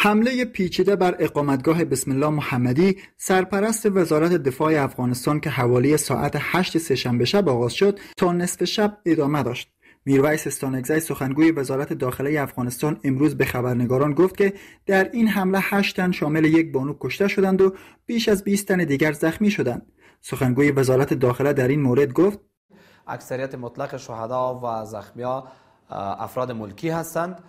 حمله پیچیده بر اقامتگاه بسم الله محمدی سرپرست وزارت دفاع افغانستان که حوالی ساعت 8 سهشنبه شب آغاز شد تا نصف شب ادامه داشت میرویس استانگزی سخنگوی وزارت داخله افغانستان امروز به خبرنگاران گفت که در این حمله 8 تن شامل یک بانو کشته شدند و بیش از 20 تن دیگر زخمی شدند سخنگوی وزارت داخله در این مورد گفت اکثریت مطلق شهدا و زخمی افراد ملکی هستند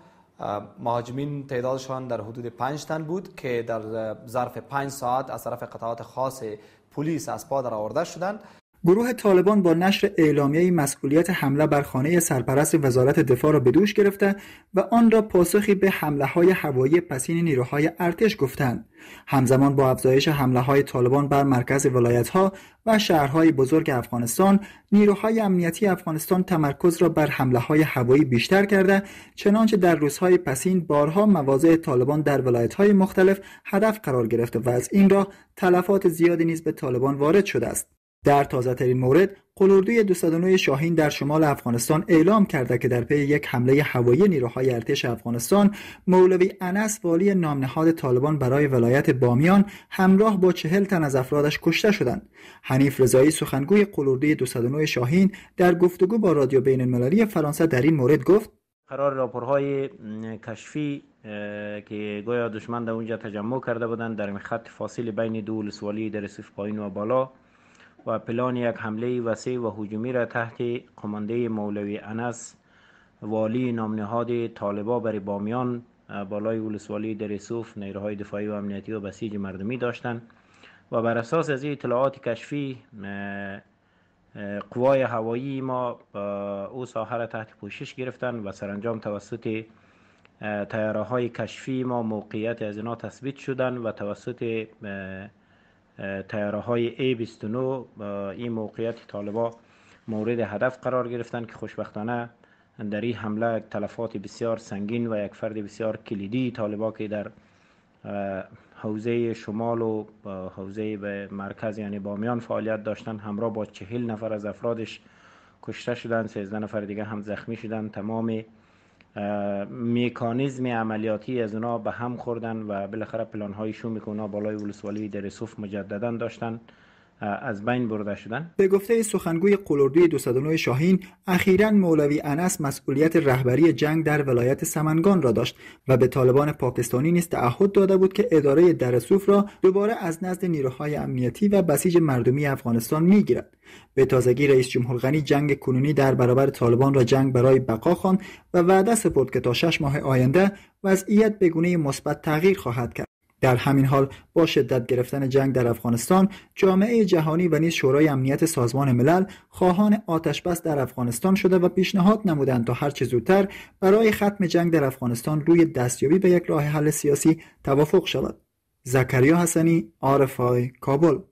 مهاجمین تعدادشان در حدود پنج تن بود که در ظرف پنج ساعت از طرف قطعات خاص پلیس از پا در آورده شدند گروه طالبان با نشر اعلامیه مسئولیت حمله بر خانه سرپرست وزارت دفاع را به دوش گرفته و آن را پاسخی به حمله های هوایی پسین نیروهای ارتش گفتند. همزمان با افزایش های طالبان بر مرکز ها و شهرهای بزرگ افغانستان، نیروهای امنیتی افغانستان تمرکز را بر های هوایی بیشتر کرده، چنانچه در روزهای پسین بارها مواضع طالبان در های مختلف هدف قرار گرفته و از این را تلفات زیادی نیز به طالبان وارد شده است. در ترین مورد قلردوی 209 شاهین در شمال افغانستان اعلام کرده که در پی یک حمله هوایی نیروهای ارتش افغانستان مولوی انس والی نامنهاد طالبان برای ولایت بامیان همراه با چهل تن از افرادش کشته شدند حنیف رضایی سخنگوی قلردوی 209 شاهین در گفتگو با رادیو بین المللی فرانسه در این مورد گفت قرار راپورهای کشفی که گویا دشمن در اونجا تجمع کرده بودند در خط فاصل بین دو ولسوالی در صف پایین و بالا و پلان یک حمله وسیع و حجومی را تحت قمانده مولوی انس والی نامنهاد طالبا بر بامیان بالای ولسوالی دریسوف نیروهای دفاعی و امنیتی و بسیج مردمی داشتند و بر اساس از این اطلاعات کشفی قوای هوایی ما او ساحه را تحت پوشش گرفتن و سرانجام توسط تیاره های کشفی ما موقعیت از اینا تثبیت شدن و توسط تیاره های A29 این موقعیت طالبا مورد هدف قرار گرفتند که خوشبختانه در این حمله تلفات بسیار سنگین و یک فرد بسیار کلیدی طالبا که در حوزه شمال و حوزه به مرکز یعنی بامیان فعالیت داشتن همراه با چهل نفر از افرادش کشته شدن سیزده نفر دیگه هم زخمی شدن تمام میکانیزم عملیاتی از اونا به هم خوردن و بالاخره پلان هایشون بالای ولسوالی در صف مجددا داشتن از بین برده شدن به گفته سخنگوی قلوردوی 209 شاهین اخیرا مولوی انس مسئولیت رهبری جنگ در ولایت سمنگان را داشت و به طالبان پاکستانی نیز تعهد داده بود که اداره درسوف را دوباره از نزد نیروهای امنیتی و بسیج مردمی افغانستان میگیرد به تازگی رئیس جمهور غنی جنگ کنونی در برابر طالبان را جنگ برای بقا خواند و وعده سپرد که تا شش ماه آینده وضعیت به گونه مثبت تغییر خواهد کرد در همین حال با شدت گرفتن جنگ در افغانستان جامعه جهانی و نیز شورای امنیت سازمان ملل خواهان بس در افغانستان شده و پیشنهاد نمودند تا هر چه زودتر برای ختم جنگ در افغانستان روی دستیابی به یک راه حل سیاسی توافق شود زکریا حسنی آرفای کابل